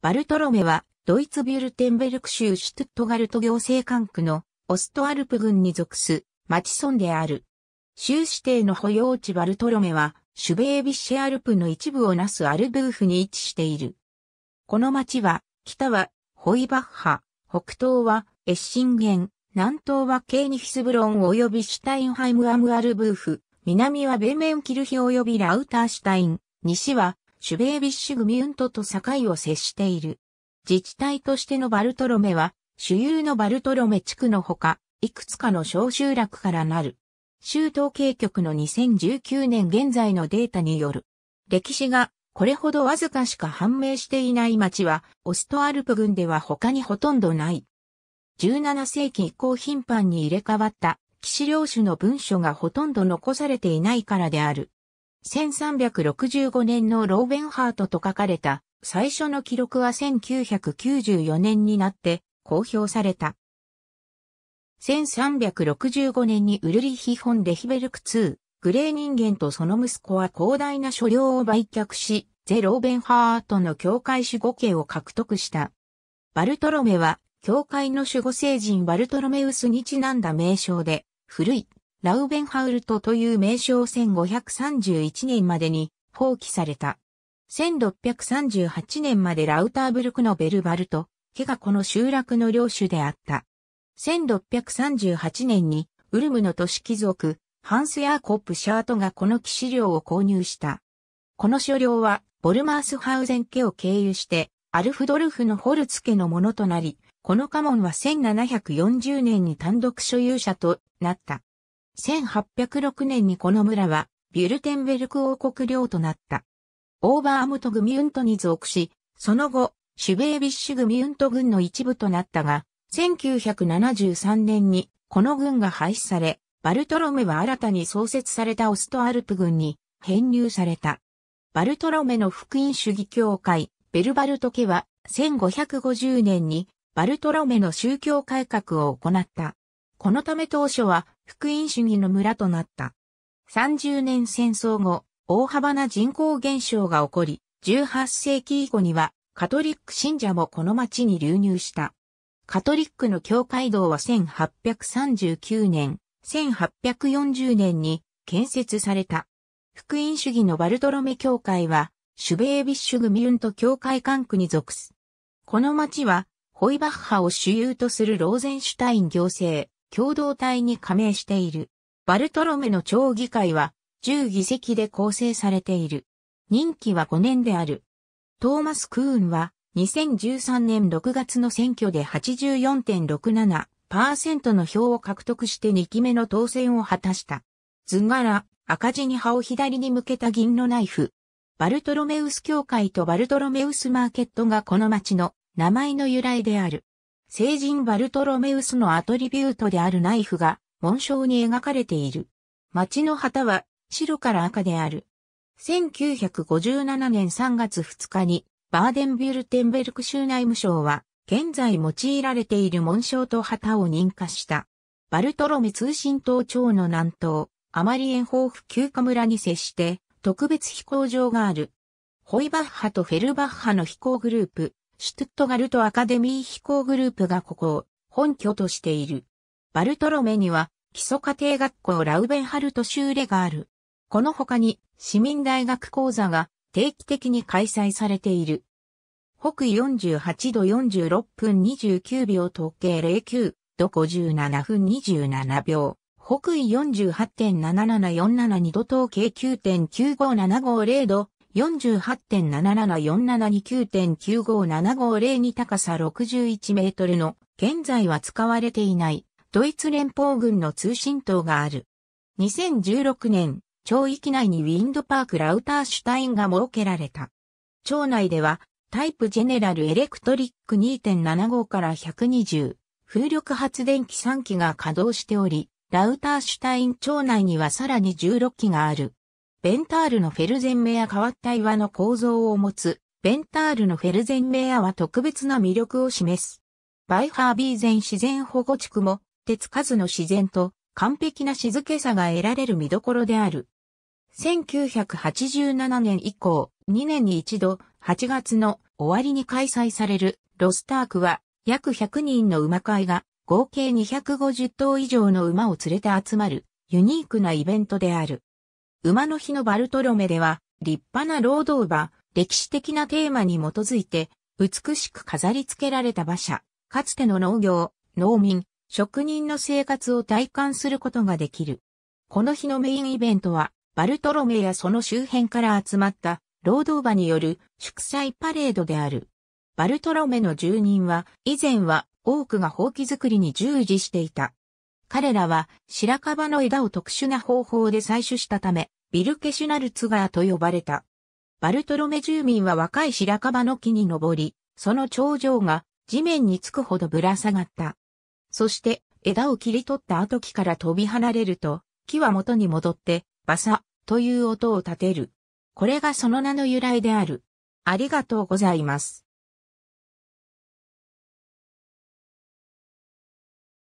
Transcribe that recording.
バルトロメは、ドイツビュルテンベルク州シュトゥットガルト行政管区のオストアルプ郡に属す町村である。州指定の保養地バルトロメは、シュベービッシェアルプの一部をなすアルブーフに位置している。この町は、北はホイバッハ、北東はエッシンゲン、南東はケーニヒスブロン及びシュタインハイムアムアルブーフ、南はベメンキルヒ及びラウターシュタイン、西はシュベービッシュグミュントと境を接している。自治体としてのバルトロメは、主有のバルトロメ地区のほか、いくつかの小集落からなる。州統計局の2019年現在のデータによる。歴史がこれほどわずかしか判明していない町は、オストアルプ群では他にほとんどない。17世紀以降頻繁に入れ替わった、騎士領主の文書がほとんど残されていないからである。1365年のローベンハートと書かれた最初の記録は1994年になって公表された。1365年にウルリヒ・フォン・レヒベルク2、グレー人間とその息子は広大な所領を売却し、ゼ・ローベンハートの教会守護権を獲得した。バルトロメは、教会の守護聖人バルトロメウスにちなんだ名称で、古いラウベンハウルトという名称1531年までに放棄された。1638年までラウターブルクのベルバルト、家がこの集落の領主であった。1638年にウルムの都市貴族、ハンス・ヤーコップ・シャートがこの騎士領を購入した。この所領は、ボルマースハウゼン家を経由して、アルフドルフのホルツ家のものとなり、この家紋は1740年に単独所有者となった。1806年にこの村は、ビュルテンベルク王国領となった。オーバーアムトグミュントに属し、その後、シュベービッシュグミュント軍の一部となったが、1973年にこの軍が廃止され、バルトロメは新たに創設されたオストアルプ軍に編入された。バルトロメの福音主義教会、ベルバルト家は1550年にバルトロメの宗教改革を行った。このため当初は福音主義の村となった。30年戦争後、大幅な人口減少が起こり、18世紀以後にはカトリック信者もこの町に流入した。カトリックの教会堂は1839年、1840年に建設された。福音主義のバルトロメ教会は、シュベービッシュグミュント教会管区に属す。この町は、ホイバッハを主流とするローゼンシュタイン行政、共同体に加盟している。バルトロメの町議会は10議席で構成されている。任期は5年である。トーマス・クーンは2013年6月の選挙で84.67%の票を獲得して2期目の当選を果たした。図柄、赤字に葉を左に向けた銀のナイフ。バルトロメウス協会とバルトロメウスマーケットがこの町の名前の由来である。聖人バルトロメウスのアトリビュートであるナイフが紋章に描かれている。町の旗は白から赤である。1957年3月2日にバーデンビュルテンベルク州内務省は現在用いられている紋章と旗を認可した。バルトロメ通信島町の南東、アマリエンホーフ休暇村に接して特別飛行場がある。ホイバッハとフェルバッハの飛行グループ、シュトゥットガルトアカデミー飛行グループがここを本拠としている。バルトロメには基礎家庭学校ラウベンハルト修レがある。この他に市民大学講座が定期的に開催されている。北48度46分29秒統計09度57分27秒。北緯48.77472度統計9.95750度48.7747に9 9 5 7 5 0に高さ61メートルの、現在は使われていない、ドイツ連邦軍の通信塔がある。2016年、町域内にウィンドパークラウターシュタインが設けられた。町内では、タイプジェネラルエレクトリック2.75から120、風力発電機3機が稼働しており、ラウターシュタイン町内にはさらに16機がある。ベンタールのフェルゼンメア変わった岩の構造を持つ、ベンタールのフェルゼンメアは特別な魅力を示す。バイハービーゼン自然保護地区も、手つかずの自然と完璧な静けさが得られる見どころである。1987年以降、2年に一度、8月の終わりに開催されるロスタークは、約100人の馬会が、合計250頭以上の馬を連れて集まる、ユニークなイベントである。馬の日のバルトロメでは、立派な労働馬、歴史的なテーマに基づいて、美しく飾り付けられた馬車、かつての農業、農民、職人の生活を体感することができる。この日のメインイベントは、バルトロメやその周辺から集まった労働馬による祝祭パレードである。バルトロメの住人は、以前は多くが放棄作りに従事していた。彼らは白樺の枝を特殊な方法で採取したため、ビルケシュナルツガーと呼ばれた。バルトロメ住民は若い白樺の木に登り、その頂上が地面につくほどぶら下がった。そして枝を切り取った後木から飛び離れると、木は元に戻って、バサという音を立てる。これがその名の由来である。ありがとうございます。